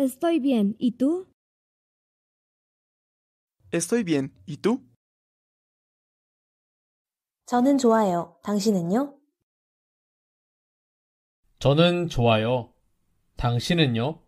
Estoy bien, ¿y tú? Estoy bien, ¿y tú? 저는 좋아요. 당신은요? 저는 좋아요. 당신은요?